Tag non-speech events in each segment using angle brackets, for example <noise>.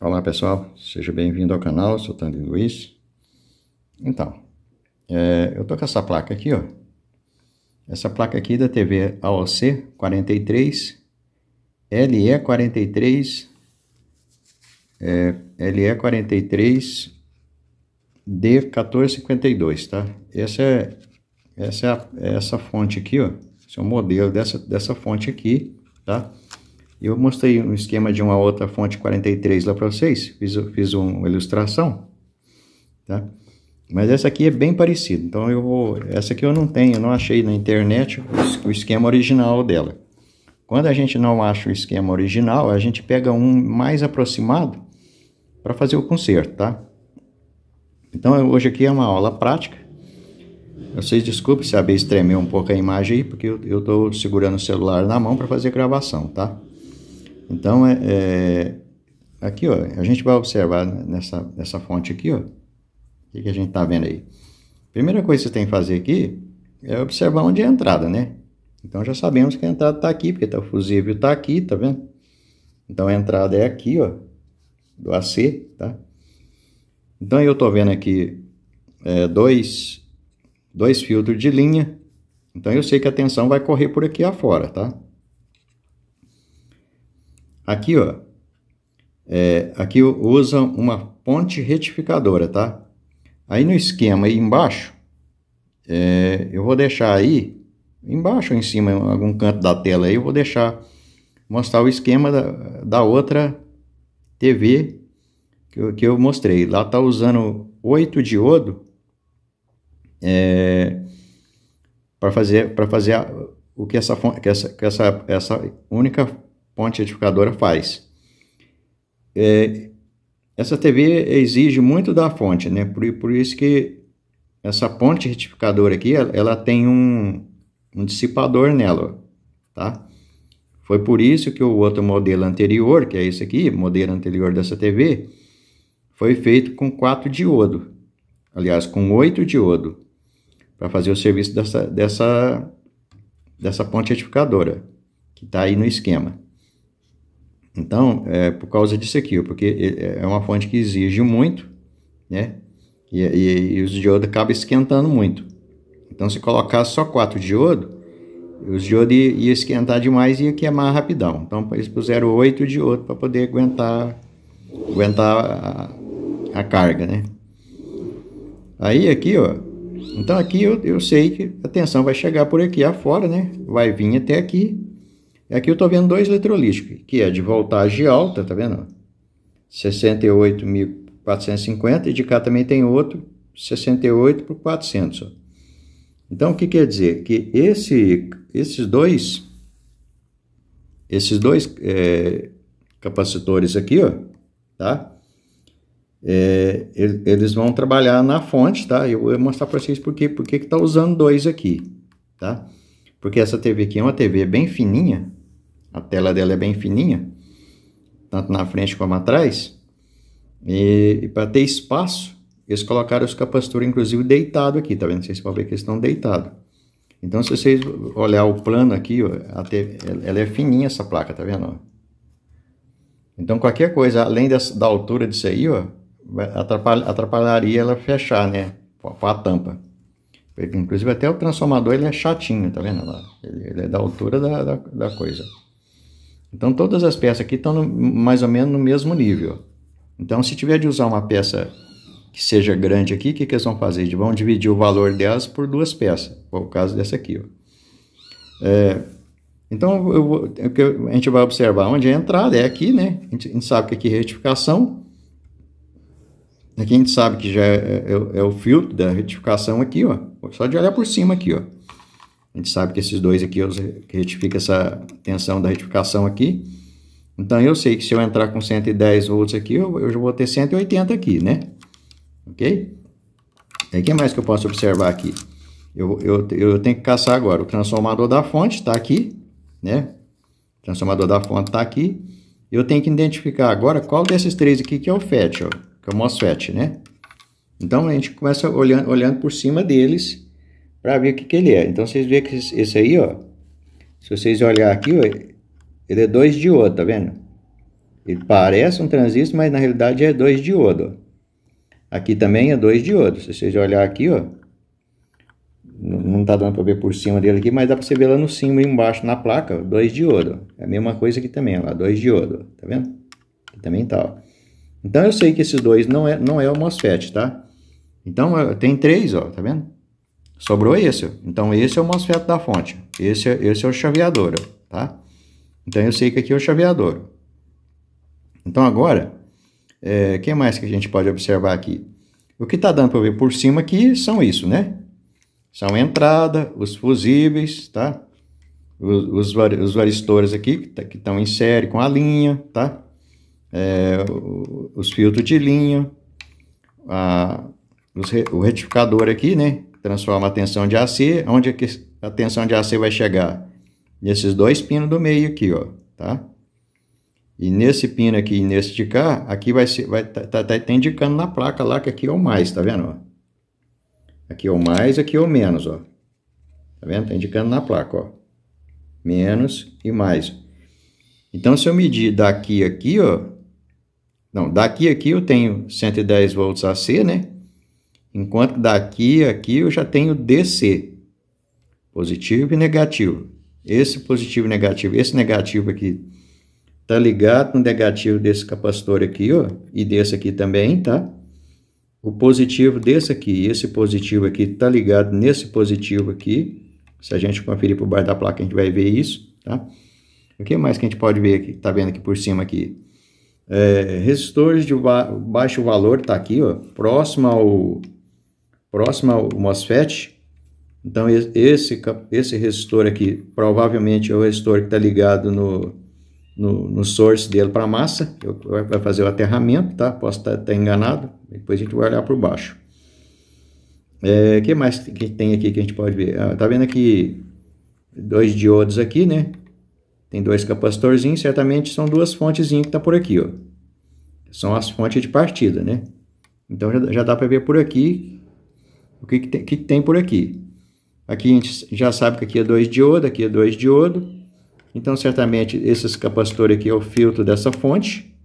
Olá pessoal, seja bem-vindo ao canal, eu sou Tandem Luiz. Então, é, eu tô com essa placa aqui, ó. Essa placa aqui é da TV AOC 43 LE43 é, LE43 D1452, tá? Essa é, essa é, a, é essa fonte aqui, ó. Esse é o modelo dessa, dessa fonte aqui, Tá? Eu mostrei um esquema de uma outra fonte 43 lá para vocês, fiz, fiz uma ilustração, tá? Mas essa aqui é bem parecida, então eu vou... Essa aqui eu não tenho, eu não achei na internet o esquema original dela. Quando a gente não acha o esquema original, a gente pega um mais aproximado para fazer o conserto, tá? Então hoje aqui é uma aula prática. Vocês desculpem se a vez tremeu um pouco a imagem aí, porque eu estou segurando o celular na mão para fazer gravação, tá? Então, é, é, aqui, ó, a gente vai observar nessa, nessa fonte aqui, ó, o que, que a gente está vendo aí. Primeira coisa que você tem que fazer aqui é observar onde é a entrada, né? Então, já sabemos que a entrada está aqui, porque tá, o fusível está aqui, tá vendo? Então, a entrada é aqui, ó, do AC, tá? Então, eu estou vendo aqui é, dois, dois filtros de linha. Então, eu sei que a tensão vai correr por aqui afora, tá? Aqui, ó, é, aqui usa uma ponte retificadora, tá? Aí no esquema aí embaixo, é, eu vou deixar aí, embaixo ou em cima, em algum canto da tela aí, eu vou deixar, mostrar o esquema da, da outra TV que eu, que eu mostrei. Lá tá usando oito diodo é, para fazer, pra fazer a, o que essa, que essa, que essa, essa única ponte edificadora faz. É, essa TV exige muito da fonte, né? Por, por isso que essa ponte retificadora aqui, ela, ela tem um, um dissipador nela, tá? Foi por isso que o outro modelo anterior, que é esse aqui, modelo anterior dessa TV, foi feito com quatro diodo, aliás, com oito diodo, para fazer o serviço dessa, dessa, dessa ponte retificadora, que está aí no esquema. Então, é por causa disso aqui, porque é, é uma fonte que exige muito, né? E, e, e os diodos acabam esquentando muito. Então, se colocar só quatro diodos, os diodos iam ia esquentar demais e ia queimar rapidão. Então, eles puseram oito diodos para poder aguentar, aguentar a, a, carga, né? Aí, aqui, ó. Então, aqui eu, eu sei que a tensão vai chegar por aqui afora, né? Vai vir até aqui aqui é eu estou vendo dois eletrolíticos, que é de voltagem alta, tá vendo? 68.450 e de cá também tem outro, 68 por 400. Ó. Então o que quer dizer? Que esse, esses dois, esses dois é, capacitores aqui, ó, tá? É, eles vão trabalhar na fonte, tá? Eu vou mostrar para vocês por quê, por que que tá usando dois aqui, tá? porque essa TV aqui é uma TV bem fininha, a tela dela é bem fininha, tanto na frente como atrás, e, e para ter espaço, eles colocaram os capacitores, inclusive, deitado aqui, tá vendo? Vocês podem ver que eles estão deitados. Então, se vocês olhar o plano aqui, ó, TV, ela é fininha essa placa, tá vendo? Então, qualquer coisa, além dessa, da altura disso aí, ó, atrapalha, atrapalharia ela fechar, né? Com a tampa. Inclusive até o transformador ele é chatinho, tá vendo lá? Ele, ele, é da altura da, da, da, coisa. Então todas as peças aqui estão mais ou menos no mesmo nível. Então se tiver de usar uma peça que seja grande aqui, o que, que eles vão fazer? Eles vão dividir o valor delas por duas peças, por o caso dessa aqui. É, então eu, é eu, a gente vai observar onde é a entrada é aqui, né? A gente, a gente sabe que aqui é, é retificação, Aqui a gente sabe que já é, é, é o filtro da retificação aqui, ó. Só de olhar por cima aqui, ó. A gente sabe que esses dois aqui que retifica essa tensão da retificação aqui. Então, eu sei que se eu entrar com 110 volts aqui, eu, eu já vou ter 180 aqui, né? Ok? E o que mais que eu posso observar aqui? Eu, eu, eu tenho que caçar agora o transformador da fonte, está aqui, né? O transformador da fonte está aqui. Eu tenho que identificar agora qual desses três aqui que é o FET, ó que é o MOSFET, né? Então a gente começa olhando, olhando por cima deles para ver o que, que ele é. Então vocês veem que esse aí, ó, se vocês olhar aqui, ó, ele é dois diodos, tá vendo? Ele parece um transistor, mas na realidade é dois diodos. Aqui também é dois diodos. Se vocês olhar aqui, ó, não tá dando para ver por cima dele aqui, mas dá para você ver lá no cima embaixo na placa, dois diodos. É a mesma coisa aqui também, ó, lá, dois diodos, tá vendo? Aqui também tá, ó. Então eu sei que esses dois não é, não é o MOSFET, tá? Então tem três, ó, tá vendo? Sobrou esse, ó. Então esse é o MOSFET da fonte. Esse, é, esse é o chaveador, ó, tá? Então eu sei que aqui é o chaveador. Então agora, o é, que mais que a gente pode observar aqui? O que tá dando para ver por cima aqui são isso, né? São a entrada, os fusíveis, tá? Os, os, os varistores aqui que tá, estão em série com a linha, tá? é, os filtros de linha, a, os, o retificador aqui, né? Transforma a tensão de AC, onde a, é a tensão de AC vai chegar? Nesses dois pinos do meio aqui, ó, tá? E nesse pino aqui e nesse de cá, aqui vai ser, vai tá, tá, tá, tá indicando na placa lá que aqui é o mais, tá vendo? Aqui é o mais, aqui é o menos, ó. Tá vendo? Tá indicando na placa, ó. Menos e mais. Então, se eu medir daqui aqui, ó, não, daqui aqui eu tenho 110 volts AC, né? Enquanto daqui aqui eu já tenho DC. Positivo e negativo. Esse positivo e negativo, esse negativo aqui tá ligado no negativo desse capacitor aqui, ó, e desse aqui também, tá? O positivo desse aqui, esse positivo aqui tá ligado nesse positivo aqui. Se a gente conferir por baixo da placa, a gente vai ver isso, tá? O que mais que a gente pode ver aqui, tá vendo aqui por cima aqui? É, resistores de ba baixo valor está aqui, ó, próximo ao, próximo ao MOSFET. Então, esse, esse resistor aqui provavelmente é o resistor que está ligado no, no, no, source dele para a massa. Eu, eu, vai fazer o aterramento, tá? Posso estar tá, tá enganado. Depois a gente vai olhar para baixo. O é, que mais que tem aqui que a gente pode ver? Ah, tá vendo aqui dois diodos aqui, né? Tem dois capacitorzinhos, certamente são duas fontezinhas que tá por aqui, ó. São as fontes de partida, né? Então já, já dá para ver por aqui o que, que, tem, que, tem por aqui. Aqui a gente já sabe que aqui é dois diodo, aqui é dois diodo. Então certamente esses capacitores aqui é o filtro dessa fonte.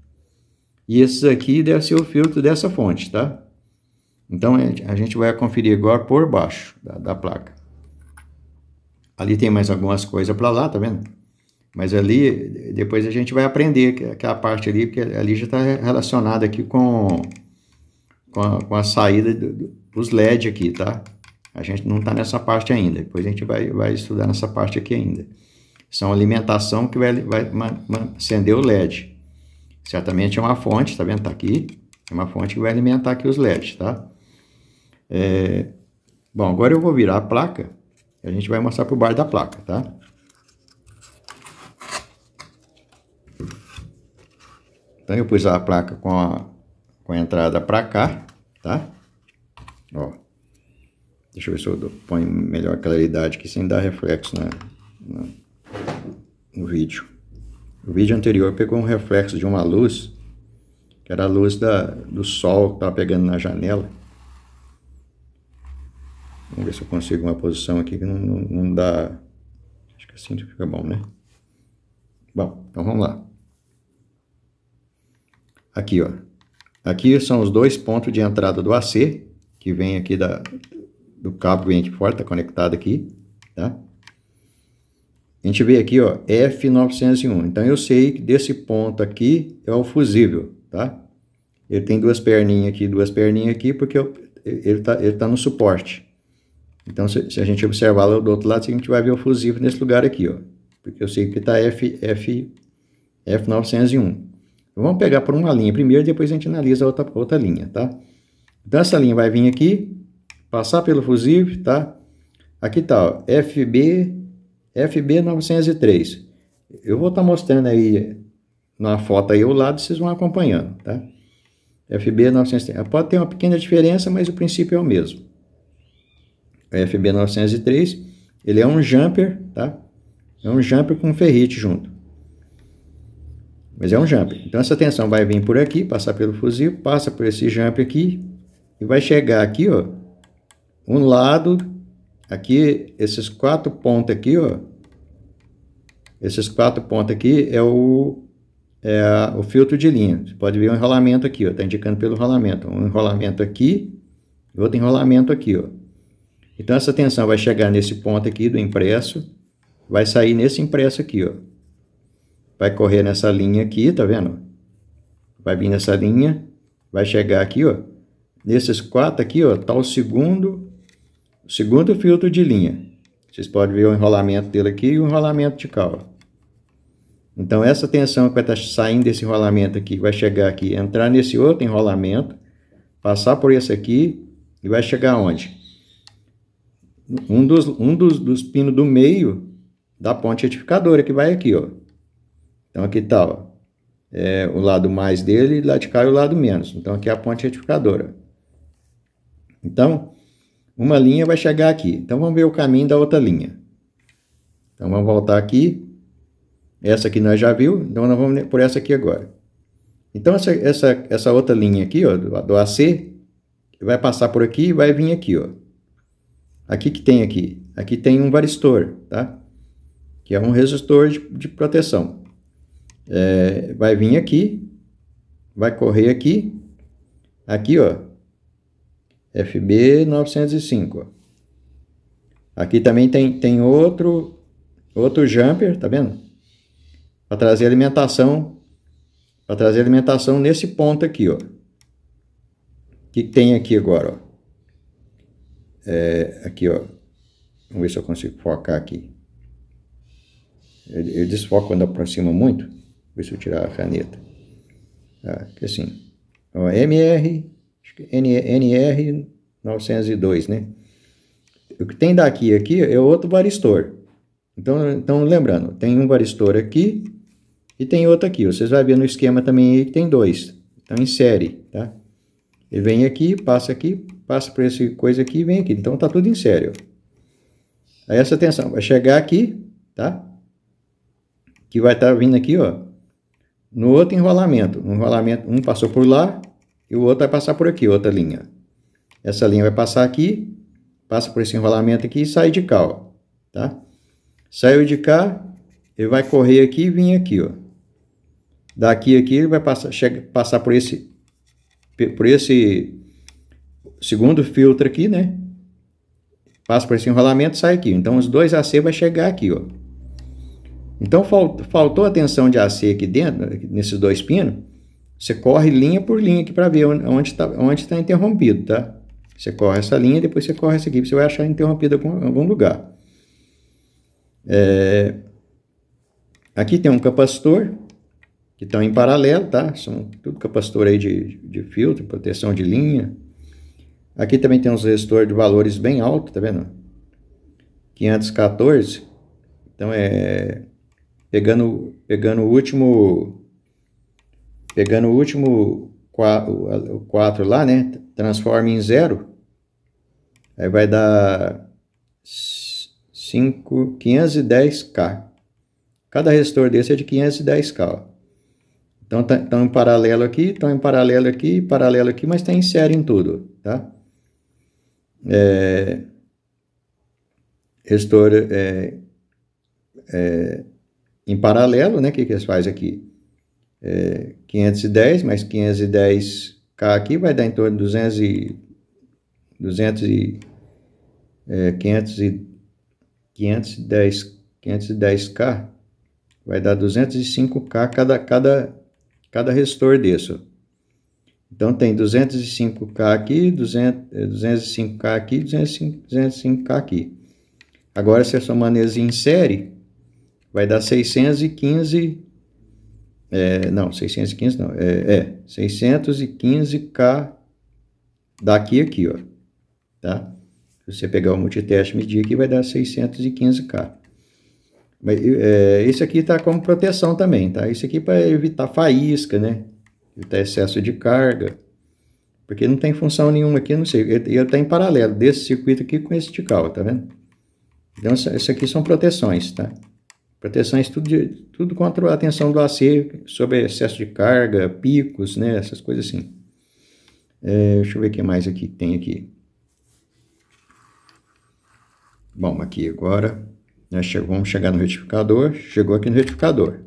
E esses aqui deve ser o filtro dessa fonte, tá? Então a gente vai conferir agora por baixo da, da placa. Ali tem mais algumas coisas para lá, tá vendo? Mas ali, depois a gente vai aprender aquela parte ali, porque ali já está relacionada aqui com, com a, com, a, saída dos LED aqui, tá? A gente não está nessa parte ainda, depois a gente vai, vai estudar nessa parte aqui ainda. São alimentação que vai, vai man, man, acender o LED. Certamente é uma fonte, tá vendo? Tá aqui. É uma fonte que vai alimentar aqui os LEDs, tá? É... Bom, agora eu vou virar a placa e a gente vai mostrar para o bar da placa, Tá? Então eu pus a placa com a, com a entrada para cá, tá? Ó. Deixa eu ver se eu ponho melhor claridade aqui sem dar reflexo na, na, no vídeo. O vídeo anterior pegou um reflexo de uma luz, que era a luz da, do sol que estava pegando na janela. Vamos ver se eu consigo uma posição aqui que não, não, não dá... Acho que é assim fica bom, né? Bom, então vamos lá. Aqui, ó. Aqui são os dois pontos de entrada do AC, que vem aqui da, do cabo que vem aqui fora, tá conectado aqui, tá? A gente vê aqui, ó, F901. Então, eu sei que desse ponto aqui é o fusível, tá? Ele tem duas perninhas aqui, duas perninhas aqui, porque eu, ele tá, ele tá no suporte. Então, se, se a gente observar lá do outro lado, a gente vai ver o fusível nesse lugar aqui, ó. Porque eu sei que tá F, F, F901. Vamos pegar por uma linha primeiro, depois a gente analisa a outra, outra linha, tá? Então, essa linha vai vir aqui, passar pelo fusível, tá? Aqui tá, ó, FB, FB 903. Eu vou estar tá mostrando aí na foto aí o lado, vocês vão acompanhando, tá? FB 903. Ah, pode ter uma pequena diferença, mas o princípio é o mesmo. O FB 903, ele é um jumper, tá? É um jumper com ferrite junto mas é um jump. Então essa tensão vai vir por aqui, passar pelo fuzil, passa por esse jump aqui e vai chegar aqui, ó, um lado, aqui, esses quatro pontos aqui, ó, esses quatro pontos aqui é o, é a, o filtro de linha. Você pode ver um enrolamento aqui, ó, tá indicando pelo enrolamento. Um enrolamento aqui e outro enrolamento aqui, ó. Então essa tensão vai chegar nesse ponto aqui do impresso, vai sair nesse impresso aqui, ó vai correr nessa linha aqui, tá vendo? Vai vir nessa linha, vai chegar aqui, ó. Nesses quatro aqui, ó, tá o segundo, o segundo filtro de linha. Vocês podem ver o enrolamento dele aqui e o enrolamento de cá, ó. Então, essa tensão que vai estar tá saindo desse enrolamento aqui, vai chegar aqui, entrar nesse outro enrolamento, passar por esse aqui e vai chegar onde? Um dos, um dos, dos pinos do meio da ponte retificadora que vai aqui, ó. Então aqui está é, o lado mais dele e lá de cá é o lado menos. Então aqui é a ponte retificadora. Então, uma linha vai chegar aqui. Então vamos ver o caminho da outra linha. Então vamos voltar aqui. Essa aqui nós já viu, então nós vamos por essa aqui agora. Então essa, essa, essa outra linha aqui, ó, do, do AC, vai passar por aqui e vai vir aqui, ó. Aqui que tem aqui? Aqui tem um varistor, tá? Que é um resistor de, de proteção. É, vai vir aqui, vai correr aqui, aqui ó, FB 905. Ó. Aqui também tem, tem outro, outro jumper, tá vendo? Para trazer alimentação, para trazer alimentação nesse ponto aqui ó. O que tem aqui agora ó? É, aqui ó, vamos ver se eu consigo focar aqui. Eu, eu desfoco quando aproxima muito. Vê se eu tirar a caneta. Ah, tá? que assim, ó, MR, NR 902, né? O que tem daqui aqui é outro varistor. Então, então lembrando, tem um varistor aqui e tem outro aqui. Vocês vão ver no esquema também aí que tem dois. Então, insere, tá? Ele vem aqui, passa aqui, passa por essa coisa aqui e vem aqui. Então, tá tudo em série, Aí, essa tensão vai chegar aqui, tá? Que vai estar tá vindo aqui, ó no outro enrolamento. Um enrolamento, um passou por lá e o outro vai passar por aqui, outra linha. Essa linha vai passar aqui, passa por esse enrolamento aqui e sai de cá, ó, tá? Saiu de cá, ele vai correr aqui e vir aqui, ó. Daqui aqui ele vai passar, chega, passar por esse por esse segundo filtro aqui, né? Passa por esse enrolamento, sai aqui. Então os dois AC vai chegar aqui, ó. Então faltou a tensão de AC aqui dentro, né, nesses dois pinos, você corre linha por linha aqui para ver onde está onde tá interrompido, tá? Você corre essa linha, depois você corre essa aqui, você vai achar interrompida em algum lugar. É... Aqui tem um capacitor, que estão tá em paralelo, tá? São tudo capacitor aí de, de filtro, proteção de linha. Aqui também tem uns resistores de valores bem altos, tá vendo? 514, então é pegando, pegando o último. Pegando o último 4, 4 lá, né? Transforma em zero. Aí vai dar 5, 510K. Cada resistor desse é de 510K. Ó. Então, estão tá, em tá paralelo aqui, estão tá em paralelo aqui, paralelo aqui, mas tem tá em série em tudo, tá? É, resistor é, é, em paralelo, né? O que, que eles fazem aqui? É, 510 mais 510k aqui vai dar em torno de 200 e, 200 e, é, 500 510, 510k vai dar 205k cada, cada, cada resistor desse. Então tem 205k aqui, 200, 205k é, aqui, 205, k aqui. Agora se a sua maneira se insere vai dar 615. É, não, 615 não. É, é 615K daqui aqui, ó. Tá? Se você pegar o multiteste e medir aqui, vai dar 615K. Mas, é, esse aqui está como proteção também, tá? Isso aqui é para evitar faísca, né? Evitar excesso de carga. Porque não tem função nenhuma aqui, não sei. Ele está em paralelo desse circuito aqui com esse de cal, tá vendo? Então, isso aqui são proteções, tá? Proteção é tudo, de, tudo contra a tensão do AC sobre excesso de carga, picos, né? Essas coisas assim. É, deixa eu ver o que mais aqui tem aqui. Bom, aqui agora, né, chegou, vamos chegar no retificador. Chegou aqui no retificador.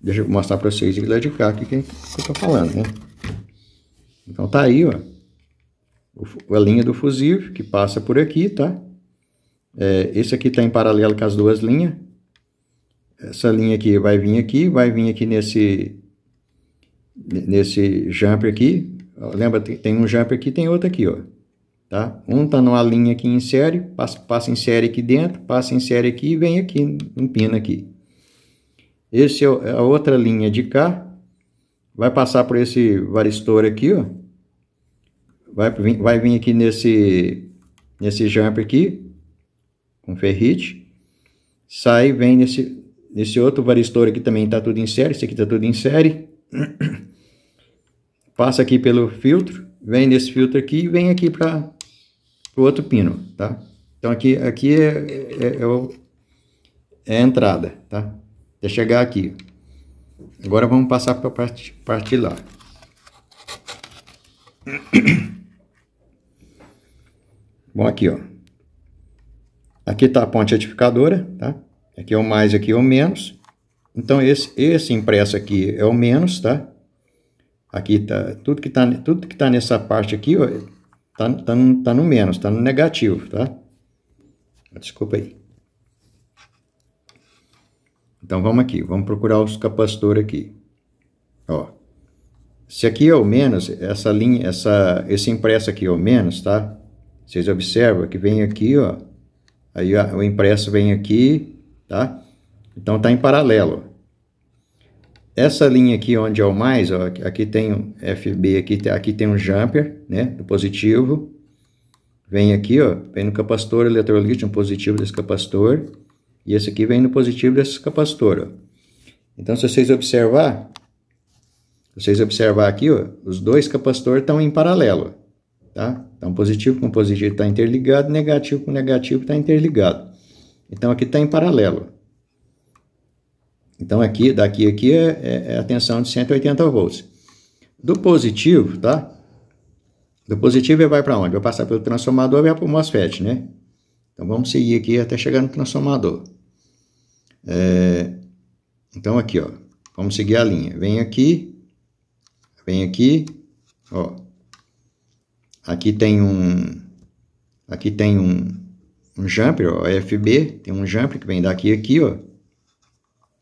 Deixa eu mostrar para vocês e lá de cá, o que, que eu estou falando, né? Então tá aí, ó. a linha do fusível que passa por aqui, tá? É, esse aqui está em paralelo com as duas linhas essa linha aqui vai vir aqui, vai vir aqui nesse, nesse jumper aqui. Lembra, tem um jumper aqui, tem outro aqui, ó. Tá? Um tá numa linha aqui em série, passa, passa em série aqui dentro, passa em série aqui e vem aqui, empina aqui. Esse é, é a outra linha de cá. Vai passar por esse varistor aqui, ó. Vai, vai vir aqui nesse, nesse jumper aqui, com ferrite. Sai e vem nesse, esse outro varistor aqui também está tudo em série, esse aqui está tudo em série. <clears throat> Passa aqui pelo filtro, vem nesse filtro aqui e vem aqui para o outro pino, tá? Então aqui, aqui é, é, é, o, é a entrada, tá? Até chegar aqui. Agora vamos passar para a parte, parte lá. <clears throat> Bom, aqui, ó. Aqui está a ponte edificadora, tá? Aqui é o mais, aqui é o menos. Então, esse, esse impresso aqui é o menos, tá? Aqui tá, tudo que tá, tudo que tá nessa parte aqui, ó, tá, tá, no, tá no menos, tá no negativo, tá? Desculpa aí. Então, vamos aqui, vamos procurar os capacitores aqui. Ó, se aqui é o menos, essa linha, essa, esse impresso aqui é o menos, tá? Vocês observam que vem aqui, ó. Aí ó, o impresso vem aqui, tá? Então está em paralelo. Essa linha aqui onde é o mais, ó, aqui tem um FB, aqui, aqui tem um jumper, né, do positivo. Vem aqui, ó, vem no capacitor eletrolítico, um positivo desse capacitor. E esse aqui vem no positivo desse capacitor, ó. Então, se vocês observar, vocês observar aqui, ó, os dois capacitores estão em paralelo, tá? Então, positivo com positivo está interligado, negativo com negativo está interligado. Então aqui está em paralelo. Então aqui, daqui aqui é, é, é a tensão de 180 volts. Do positivo, tá? Do positivo ele vai para onde? Vai passar pelo transformador e vai para o MOSFET, né? Então vamos seguir aqui até chegar no transformador. É, então aqui, ó. Vamos seguir a linha. Vem aqui, vem aqui, ó. Aqui tem um, aqui tem um, um jumper, ó, FB, tem um jumper que vem daqui aqui, ó.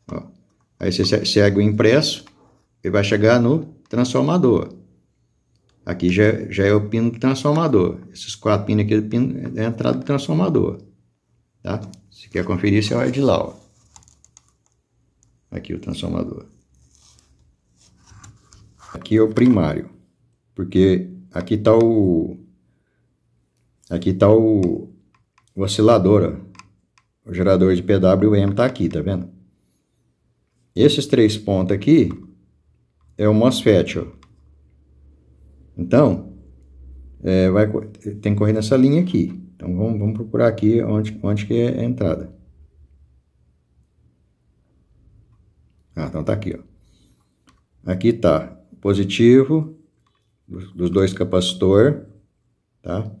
ó. Aí você segue o impresso, ele vai chegar no transformador. Aqui já, já é o pino do transformador. Esses quatro pinos aqui do pino, é a entrada do transformador. Tá? Se quer conferir, você olha de lá, ó. Aqui o transformador. Aqui é o primário, porque aqui está o... Aqui está o, osciladora. O gerador de PWM está aqui, tá vendo? Esses três pontos aqui é o MOSFET, ó. Então, é, vai, tem que correr nessa linha aqui. Então, vamos, vamos procurar aqui onde, onde que é a entrada. Ah, então tá aqui, ó. Aqui tá positivo dos dois capacitor, tá?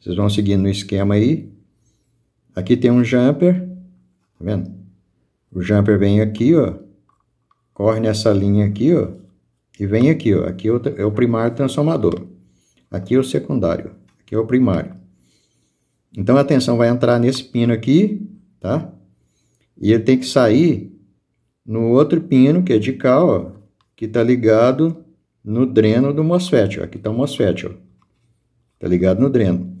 Vocês vão seguindo o esquema aí. Aqui tem um jumper, tá vendo? O jumper vem aqui, ó, corre nessa linha aqui, ó, e vem aqui, ó. Aqui é o é primário transformador. Aqui é o secundário, aqui é o primário. Então a tensão vai entrar nesse pino aqui, tá? E ele tem que sair no outro pino, que é de cá, ó, que tá ligado no dreno do MOSFET, ó. Aqui tá o MOSFET, ó. Tá ligado no dreno.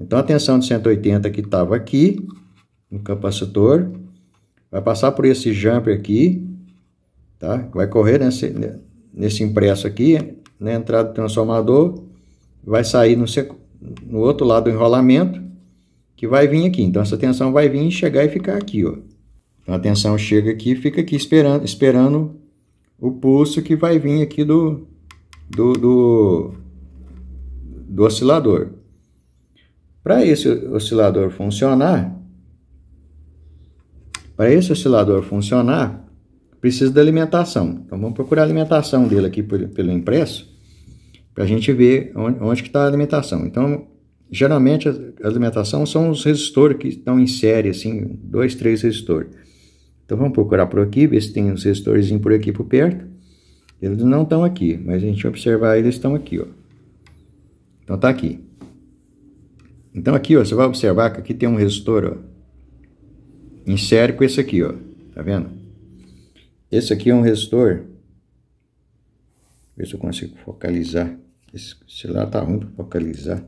Então, a tensão de 180 que estava aqui, no capacitor, vai passar por esse jumper aqui, tá? Vai correr nesse, nesse impresso aqui, na entrada do transformador, vai sair no, no outro lado do enrolamento, que vai vir aqui. Então, essa tensão vai vir e chegar e ficar aqui, ó. Então, a tensão chega aqui e fica aqui esperando, esperando o pulso que vai vir aqui do, do, do, do oscilador. Para esse oscilador funcionar, para esse oscilador funcionar, precisa da alimentação. Então vamos procurar a alimentação dele aqui pelo impresso, para a gente ver onde, onde está a alimentação. Então, geralmente a alimentação são os resistores que estão em série, assim, dois, três resistores. Então vamos procurar por aqui, ver se tem uns resistores por aqui por perto. Eles não estão aqui, mas a gente observar eles estão aqui, ó. Então tá aqui. Então aqui, ó, você vai observar que aqui tem um resistor, ó. Insere com esse aqui, ó. Tá vendo? Esse aqui é um resistor. Ver se eu consigo focalizar. Esse, lá tá ruim para focalizar.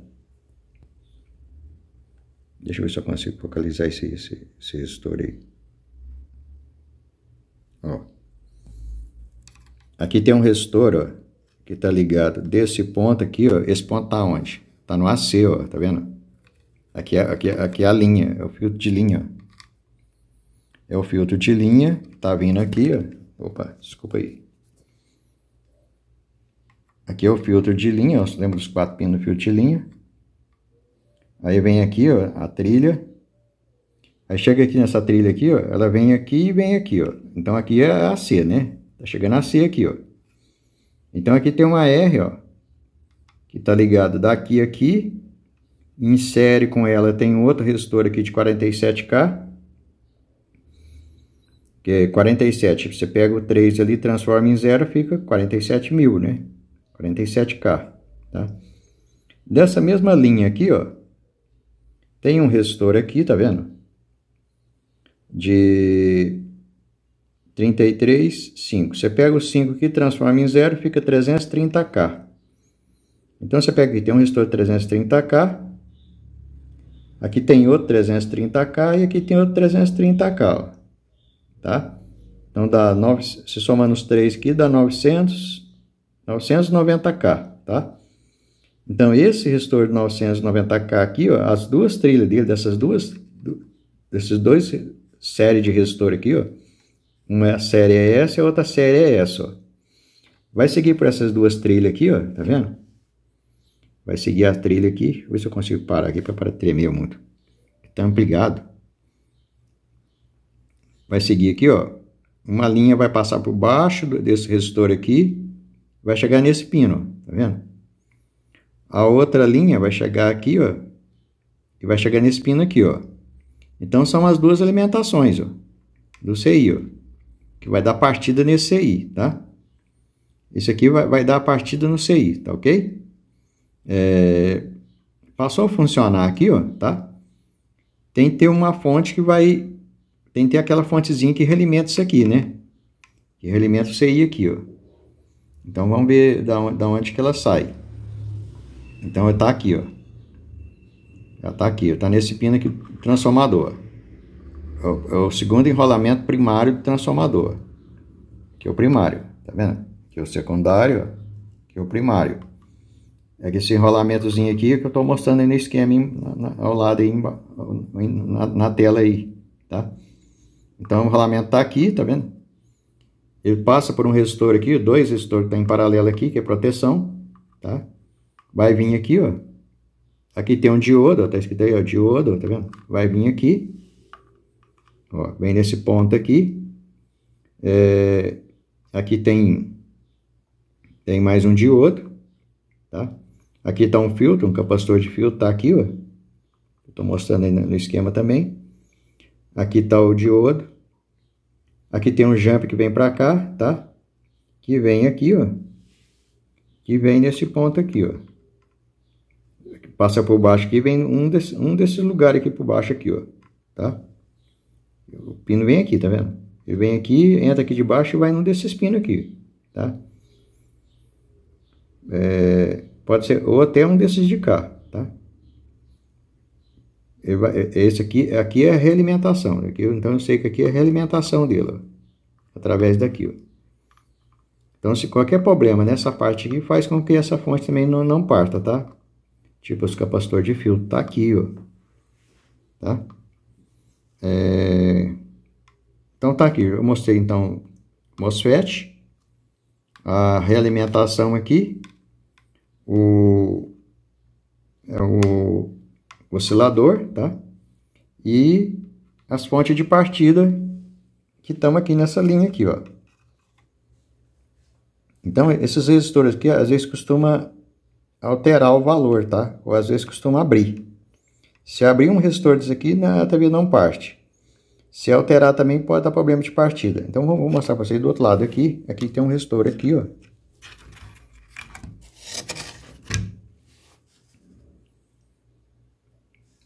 Deixa eu ver se eu consigo focalizar esse, esse, esse resistor aí. Ó. Aqui tem um resistor, ó, que tá ligado desse ponto aqui, ó. Esse ponto tá onde? Tá no AC, ó, tá vendo? Aqui é, aqui, é, aqui é a linha, é o filtro de linha. É o filtro de linha, tá vindo aqui, ó. Opa, desculpa aí. Aqui é o filtro de linha, ó, lembra dos quatro pinos do filtro de linha. Aí vem aqui, ó, a trilha. Aí chega aqui nessa trilha aqui, ó, ela vem aqui e vem aqui, ó. Então aqui é a C, né? Tá chegando a C aqui, ó. Então aqui tem uma R, ó, que tá ligado daqui aqui insere com ela, tem outro resistor aqui de 47K, que é 47, você pega o 3 ali, transforma em zero, fica 47 mil, né? 47K, tá? Dessa mesma linha aqui, ó, tem um resistor aqui, tá vendo? De 33, 5. Você pega o 5 aqui, transforma em zero, fica 330K. Então, você pega aqui, tem um resistor de 330K, Aqui tem outro 330K e aqui tem outro 330K, ó. tá? Então dá 9, se somando os três aqui, dá 900, 990K, tá? Então esse resistor de 990K aqui, ó, as duas trilhas dele, dessas duas, desses dois séries de resistor aqui, ó, uma é série é essa e a outra é série é essa, ó. Vai seguir por essas duas trilhas aqui, ó, tá vendo? Vai seguir a trilha aqui. Ver se eu consigo parar aqui para tremer muito. Está ampliado. Vai seguir aqui, ó. Uma linha vai passar por baixo desse resistor aqui. Vai chegar nesse pino, tá vendo? A outra linha vai chegar aqui, ó. E vai chegar nesse pino aqui, ó. Então são as duas alimentações, ó. Do CI, ó. Que vai dar partida nesse CI, tá? Esse aqui vai, vai dar partida no CI, tá ok? é, passou a funcionar aqui, ó, tá? Tem que ter uma fonte que vai, tem que ter aquela fontezinha que realimenta isso aqui, né? Que realimenta o CI aqui, ó. Então vamos ver da onde, da onde que ela sai. Então ela tá aqui, ó. Ela tá aqui, ó, tá nesse pino aqui transformador. É o, é o segundo enrolamento primário do transformador. Que é o primário, tá vendo? Que é o secundário, que é o primário. É esse enrolamentozinho aqui que eu estou mostrando aí no esquema hein, ao lado aí na, na, tela aí, tá? Então o enrolamento está aqui, tá vendo? Ele passa por um resistor aqui, dois resistores que tá em paralelo aqui, que é proteção, tá? Vai vir aqui, ó. Aqui tem um diodo, ó, tá escrito aí, ó, diodo, tá vendo? Vai vir aqui, ó, vem nesse ponto aqui. É, aqui tem, tem mais um diodo, tá? Aqui está um filtro, um capacitor de filtro, está aqui, ó. Estou mostrando aí no esquema também. Aqui está o diodo. Aqui tem um jump que vem para cá, tá? Que vem aqui, ó. Que vem nesse ponto aqui, ó. Passa por baixo aqui, vem um, desse, um desses lugares aqui por baixo aqui, ó. Tá? O pino vem aqui, tá vendo? Ele vem aqui, entra aqui de baixo e vai num desses pinos aqui, tá? É... Pode ser, ou até um desses de cá, tá? É, é, esse aqui, aqui é a realimentação, aqui, né? então eu sei que aqui é a realimentação dele, ó, através daqui, ó. Então, se qualquer problema nessa parte aqui, faz com que essa fonte também não, não parta, tá? Tipo, os capacitor de filtro tá aqui, ó. Tá? É... Então, tá aqui. Eu mostrei, então, MOSFET. A realimentação aqui o, é oscilador, tá? E as fontes de partida que estão aqui nessa linha aqui, ó. Então, esses resistores aqui, às vezes, costuma alterar o valor, tá? Ou às vezes costuma abrir. Se abrir um resistor desse aqui, na TV não parte. Se alterar também pode dar problema de partida. Então vou mostrar para vocês do outro lado aqui. Aqui tem um resistor aqui, ó.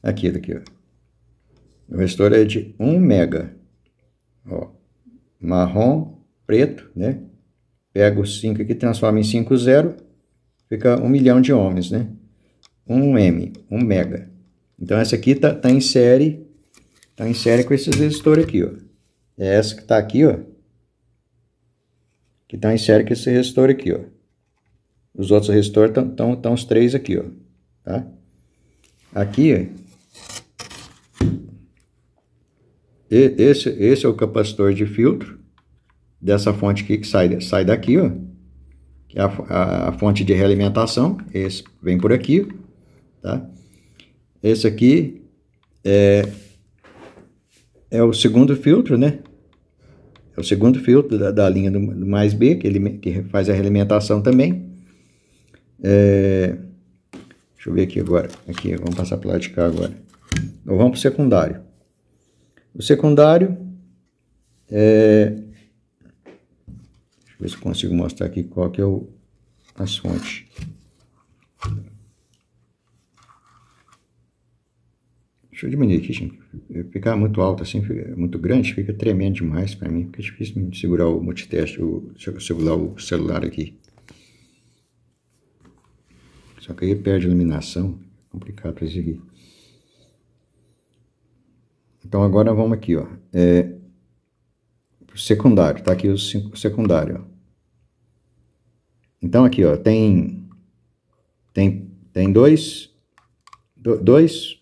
aqui daqui, ó. O resistor é de 1 mega. Ó, marrom, preto, né? Pego os 5 aqui, transforma em 5 zero, fica 1 milhão de ohms, né? 1 M, 1 mega. Então essa aqui tá, tá em série, tá em série com esses resistores aqui, ó. É essa que tá aqui, ó. Que tá em série com esse resistor aqui, ó. Os outros resistores estão os três aqui, ó. Tá? Aqui, ó esse, esse é o capacitor de filtro dessa fonte aqui que sai, sai daqui, ó. Que é a, a, a fonte de realimentação. Esse vem por aqui, tá? Esse aqui é, é o segundo filtro, né? É o segundo filtro da, da linha do, do, mais B, que, ele, que faz a realimentação também. É, deixa eu ver aqui agora. Aqui, vamos passar para o lado de cá agora. Então, vamos para o secundário. O secundário é. Deixa eu ver se consigo mostrar aqui qual que é o, as fontes. Deixa eu diminuir aqui, gente. Ficar muito alto assim, muito grande, fica tremendo demais para mim. Fica é difícil de segurar o multiteste, o, segurar o celular aqui. Só que aí perde a iluminação. É complicado para exibir. Então agora vamos aqui, ó. É, secundário, tá aqui o secundário. Então aqui, ó, tem tem tem dois dois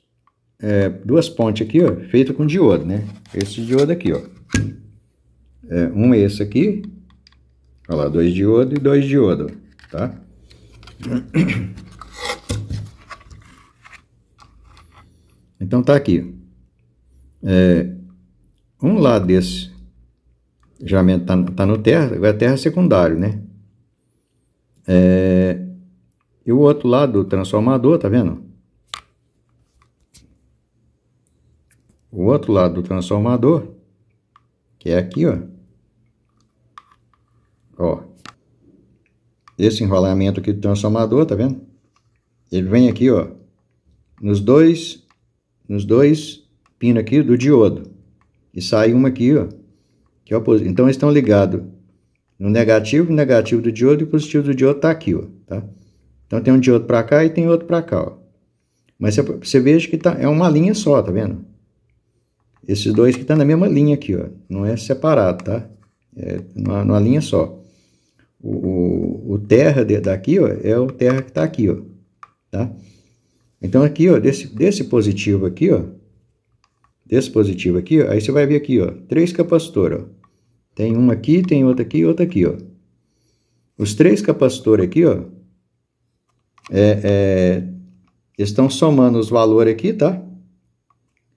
é, duas pontes aqui, ó, feita com diodo, né? Esse diodo aqui, ó. É, um é esse aqui. Olha lá, dois diodo e dois diodo, tá? Então tá aqui é, um lado desse já está tá no terra, agora terra é secundário, né? É, e o outro lado do transformador, tá vendo? O outro lado do transformador, que é aqui, ó. Ó. Esse enrolamento aqui do transformador, tá vendo? Ele vem aqui, ó. Nos dois, nos dois pino aqui do diodo. E sai uma aqui, ó, que é o positivo. Então, eles estão ligados no negativo, negativo do diodo e o positivo do diodo está aqui, ó, tá? Então, tem um diodo para cá e tem outro para cá, ó. Mas você veja que tá, é uma linha só, tá vendo? Esses dois que estão tá na mesma linha aqui, ó. Não é separado, tá? É numa, numa linha só. O, o, o terra daqui, ó, é o terra que está aqui, ó. Tá? Então, aqui, ó, desse, desse positivo aqui, ó, desse positivo aqui, ó, aí você vai ver aqui, ó, três capacitores, Tem um aqui, tem outro aqui, outro aqui, ó. Os três capacitores aqui, ó, é, é, estão somando os valores aqui, tá?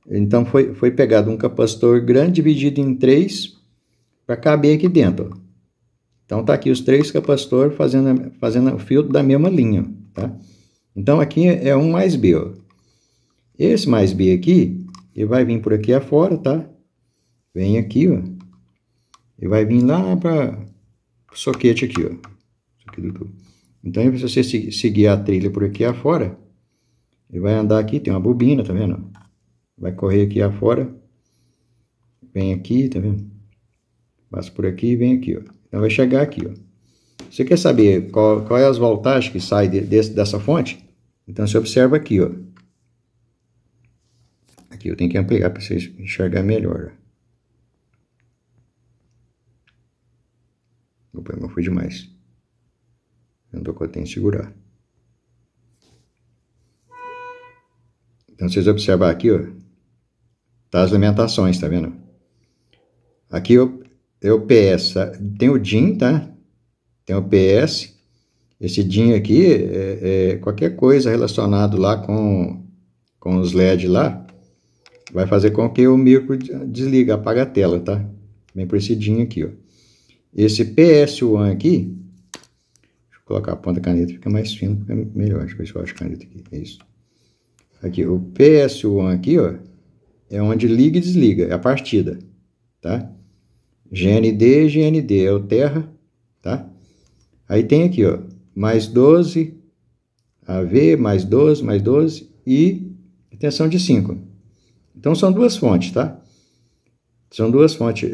Então, foi, foi pegado um capacitor grande dividido em três para caber aqui dentro, ó. Então, está aqui os três capacitores fazendo, fazendo o filtro da mesma linha, tá? Então, aqui é um mais B, ó. Esse mais B aqui, ele vai vir por aqui afora, tá? Vem aqui, ó. E vai vir lá para o soquete aqui, ó. Aqui do tubo. Então, se você seguir a trilha por aqui afora, ele vai andar aqui, tem uma bobina, tá vendo? Vai correr aqui afora. Vem aqui, tá vendo? Passa por aqui e vem aqui, ó. Então, vai chegar aqui, ó. Você quer saber qual, qual é as voltagens que saem de, dessa fonte? Então, você observa aqui, ó aqui. Eu tenho que ampliar para vocês enxergar melhor. Opa, não foi demais. Não dou conta em segurar. Então, vocês observar aqui, ó. Tá as alimentações tá vendo? Aqui eu, eu PS, tem o DIN, tá? Tem o tá? PS. Esse DIN aqui é, é qualquer coisa relacionado lá com, com os leds lá vai fazer com que o micro desliga, apaga a tela, tá? Bem por esse DIN aqui, ó. Esse PS1 aqui, deixa eu colocar a ponta da caneta, fica mais fino, fica melhor. Deixa eu ver se eu acho a caneta aqui, é isso. Aqui, o PS1 aqui, ó, é onde liga e desliga, é a partida, tá? GND, GND é o terra, tá? Aí tem aqui, ó, mais 12, AV, mais 12, mais 12 e tensão de 5. Então são duas fontes, tá? São duas fontes,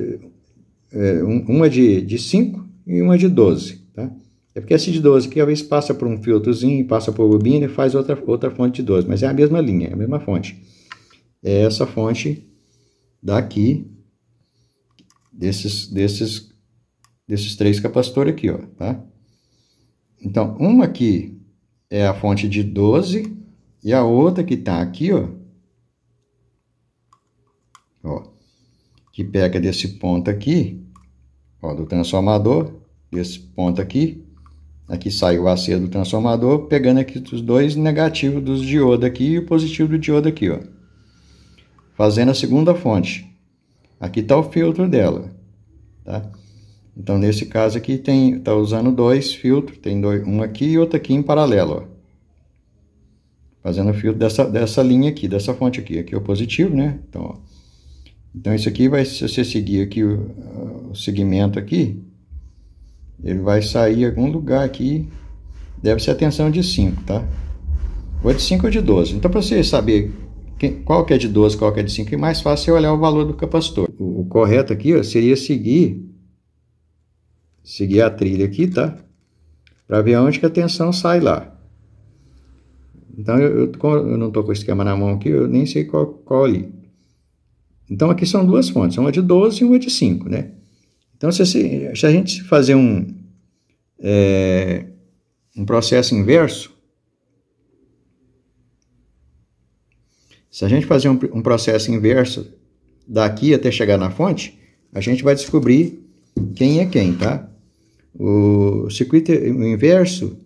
é, uma de, de 5 e uma de 12, tá? É porque essa de 12 que às vezes passa por um filtrozinho, passa por bobina e faz outra, outra fonte de 12, mas é a mesma linha, é a mesma fonte. É essa fonte daqui, desses, desses, desses três capacitores aqui, ó, tá? Então, uma aqui é a fonte de 12 e a outra que tá aqui, ó, ó, que pega desse ponto aqui, ó, do transformador, desse ponto aqui, aqui sai o AC do transformador, pegando aqui os dois negativos dos diodos aqui e o positivo do diodo aqui, ó. Fazendo a segunda fonte. Aqui está o filtro dela, tá? Então, nesse caso aqui, tem, tá usando dois filtros, tem dois, um aqui e outro aqui em paralelo, ó. Fazendo o filtro dessa, dessa linha aqui, dessa fonte aqui. Aqui é o positivo, né? Então, ó então isso aqui vai, se você seguir aqui o, o segmento aqui, ele vai sair em algum lugar aqui, deve ser a tensão de 5, tá? Ou de 5 é ou de 12. Então para você saber qual que é de 12, qual que é de 5, é mais fácil é olhar o valor do capacitor. O, o correto aqui ó, seria seguir, seguir a trilha aqui, tá? Para ver onde que a tensão sai lá. Então, eu, eu, eu não estou com o esquema na mão aqui, eu nem sei qual, qual ali. Então aqui são duas fontes, uma de 12 e uma de 5, né? Então se, se a gente fazer um, é, um processo inverso, se a gente fazer um, um processo inverso daqui até chegar na fonte, a gente vai descobrir quem é quem, tá? O circuito inverso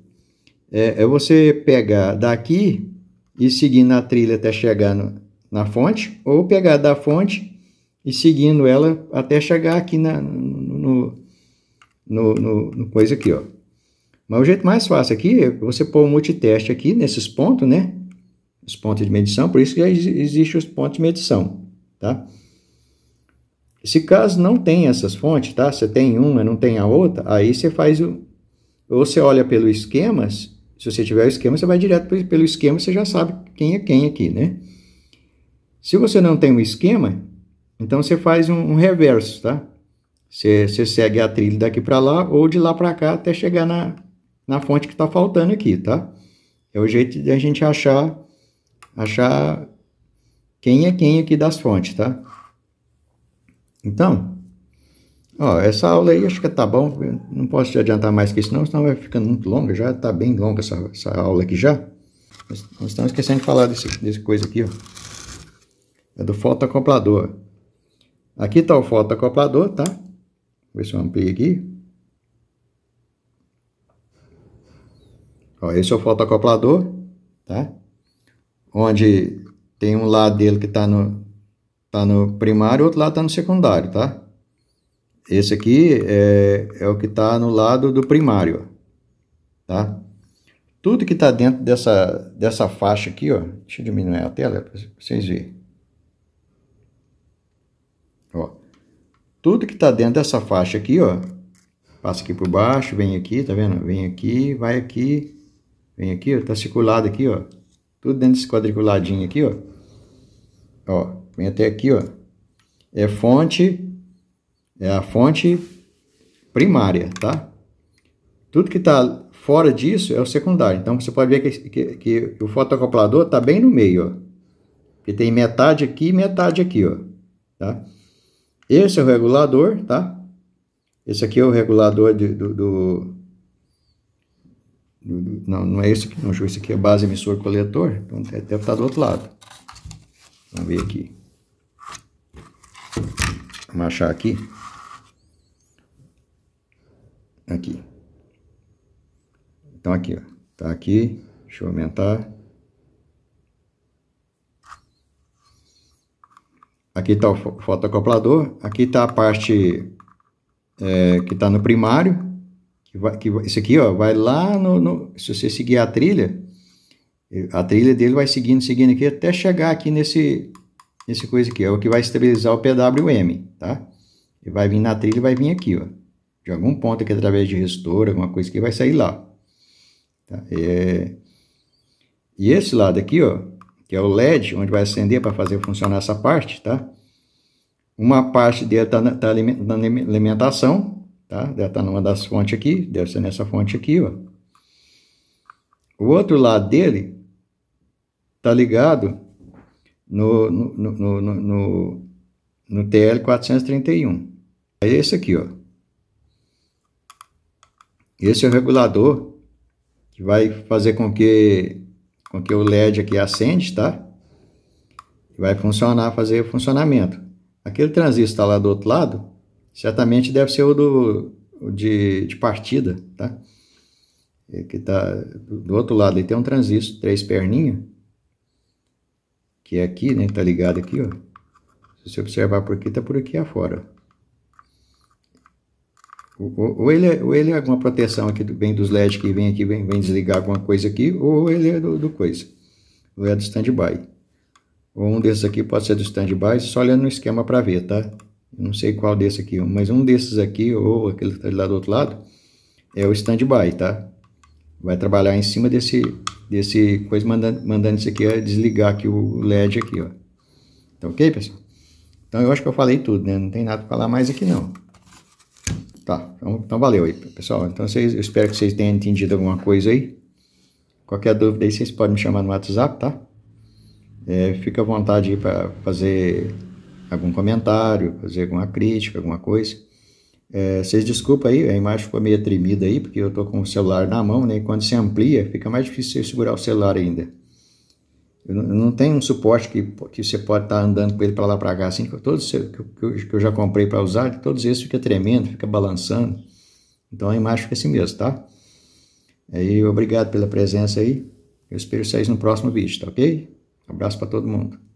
é, é você pegar daqui e seguir na trilha até chegar no, na fonte ou pegar da fonte e seguindo ela até chegar aqui na, no, no, no, no coisa aqui, ó. Mas o jeito mais fácil aqui é você pôr o multiteste aqui nesses pontos, né? Os pontos de medição, por isso que já existe os pontos de medição, tá? Se caso não tem essas fontes, tá? Você tem uma, não tem a outra, aí você faz o... Ou você olha pelo esquemas, se você tiver o esquema, você vai direto pelo esquema, você já sabe quem é quem aqui, né? Se você não tem um esquema, então você faz um, um reverso, tá? Você, você, segue a trilha daqui para lá ou de lá para cá até chegar na, na fonte que está faltando aqui, tá? É o jeito de a gente achar, achar quem é quem aqui das fontes, tá? Então, ó, essa aula aí acho que tá bom. Eu não posso te adiantar mais que isso não, senão vai ficando muito longa. Já tá bem longa essa, essa aula aqui já. Nós, nós estamos esquecendo de falar desse, desse coisa aqui, ó é do fotoacoplador. Aqui está o fotoacoplador, tá? Vou ver se eu amplio aqui. Ó, esse é o fotoacoplador, tá? Onde tem um lado dele que está no, tá no primário, outro lado está no secundário, tá? Esse aqui é, é o que está no lado do primário, tá? Tudo que está dentro dessa, dessa faixa aqui, ó, deixa eu diminuir a tela para vocês verem. Ó. Tudo que está dentro dessa faixa aqui, ó. Passa aqui por baixo, vem aqui, tá vendo? Vem aqui, vai aqui, vem aqui, ó. Tá circulado aqui, ó. Tudo dentro desse quadriculadinho aqui, ó. Ó, vem até aqui, ó. É fonte, é a fonte primária, tá? Tudo que está fora disso é o secundário. Então, você pode ver que, que, que o fotocoplador está bem no meio, ó. Que tem metade aqui e metade aqui, ó. Tá? Esse é o regulador, tá? Esse aqui é o regulador de, do, do, do, Não, não é esse aqui, não, Esse aqui é base emissor coletor. Então deve estar tá do outro lado. Vamos ver aqui. Vamos achar aqui. Aqui. Então aqui, ó. Tá aqui. Deixa eu aumentar. Aqui está o fotoacoplador, aqui está a parte é, que está no primário, que vai, que, isso aqui ó, vai lá no, no, se você seguir a trilha, a trilha dele vai seguindo, seguindo aqui, até chegar aqui nesse, nesse coisa aqui, é o que vai estabilizar o PWM, tá? Ele vai vir na trilha e vai vir aqui, ó, de algum ponto aqui através de resistor, alguma coisa que vai sair lá. Tá? É... E esse lado aqui, ó, que é o LED, onde vai acender para fazer funcionar essa parte, tá? Uma parte dele está tá na tá alimentação, tá? Deve estar tá numa das fontes aqui, deve ser nessa fonte aqui, ó. O outro lado dele está ligado no, no, no, no, no, no TL431. É esse aqui, ó. Esse é o regulador que vai fazer com que com que o LED aqui acende, tá? Vai funcionar, fazer o funcionamento. Aquele transistor tá lá do outro lado, certamente deve ser o do o de, de partida, tá? É que tá do outro lado, ele tem um transistor, três perninhas, que é aqui, né? Tá ligado aqui, ó. Se você observar por aqui, tá por aqui afora, ó. Ou ele, é, ou ele é alguma proteção aqui vem dos LEDs que vem aqui, vem, vem desligar alguma coisa aqui, ou ele é do, do coisa, ou é do Ou um desses aqui pode ser do stand by só olhando no esquema para ver, tá? Não sei qual desse aqui, mas um desses aqui, ou aquele que está lá do outro lado, é o stand by tá? Vai trabalhar em cima desse, desse coisa, mandando, mandando isso aqui, é desligar aqui o LED aqui, ó. Tá ok, pessoal? Então eu acho que eu falei tudo, né? Não tem nada para falar mais aqui não. Tá, então, então valeu aí, pessoal. Então vocês, eu espero que vocês tenham entendido alguma coisa aí. Qualquer dúvida aí, vocês podem me chamar no WhatsApp, tá? É, fica à vontade aí para fazer algum comentário, fazer alguma crítica, alguma coisa. É, vocês desculpa aí, a imagem ficou meio tremida aí, porque eu tô com o celular na mão, né? E quando se amplia, fica mais difícil segurar o celular ainda. Eu não tenho um suporte que, que você pode estar andando com ele para lá para cá, assim, que todos que eu, que eu já comprei para usar, todos esses fica tremendo, fica balançando. Então a imagem fica assim mesmo, tá? Aí, obrigado pela presença aí. Eu espero vocês no próximo vídeo, tá ok? abraço para todo mundo.